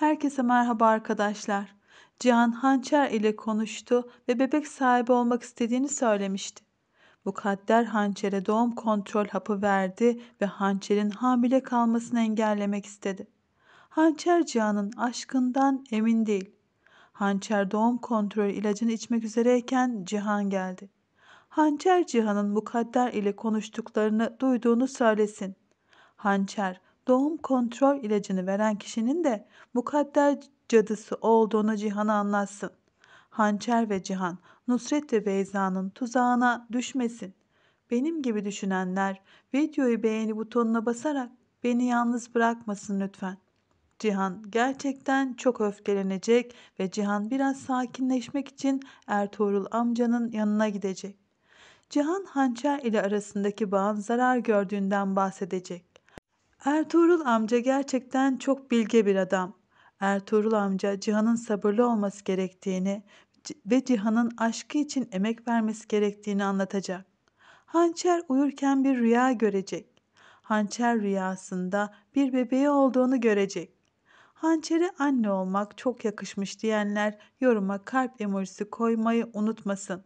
Herkese merhaba arkadaşlar. Cihan Hançer ile konuştu ve bebek sahibi olmak istediğini söylemişti. Mukadder Hançer'e doğum kontrol hapı verdi ve Hançer'in hamile kalmasını engellemek istedi. Hançer Cihan'ın aşkından emin değil. Hançer doğum kontrol ilacını içmek üzereyken Cihan geldi. Hançer Cihan'ın mukadder ile konuştuklarını duyduğunu söylesin. Hançer doğum kontrol ilacını veren kişinin de mukadder cadısı olduğunu Cihan'a anlatsın. Hançer ve Cihan, Nusret ve Beyza'nın tuzağına düşmesin. Benim gibi düşünenler videoyu beğeni butonuna basarak beni yalnız bırakmasın lütfen. Cihan gerçekten çok öfkelenecek ve Cihan biraz sakinleşmek için Ertuğrul amcanın yanına gidecek. Cihan hançer ile arasındaki bağın zarar gördüğünden bahsedecek. Ertuğrul amca gerçekten çok bilge bir adam. Ertuğrul amca Cihan'ın sabırlı olması gerektiğini ve Cihan'ın aşkı için emek vermesi gerektiğini anlatacak. Hançer uyurken bir rüya görecek. Hançer rüyasında bir bebeği olduğunu görecek. Hançer'e anne olmak çok yakışmış diyenler yoruma kalp emojisi koymayı unutmasın.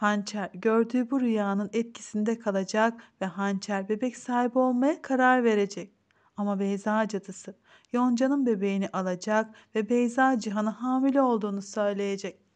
Hançer gördüğü bu rüyanın etkisinde kalacak ve hançer bebek sahibi olmaya karar verecek. Ama Beyza cadısı Yonca'nın bebeğini alacak ve Beyza Cihan'a hamile olduğunu söyleyecek.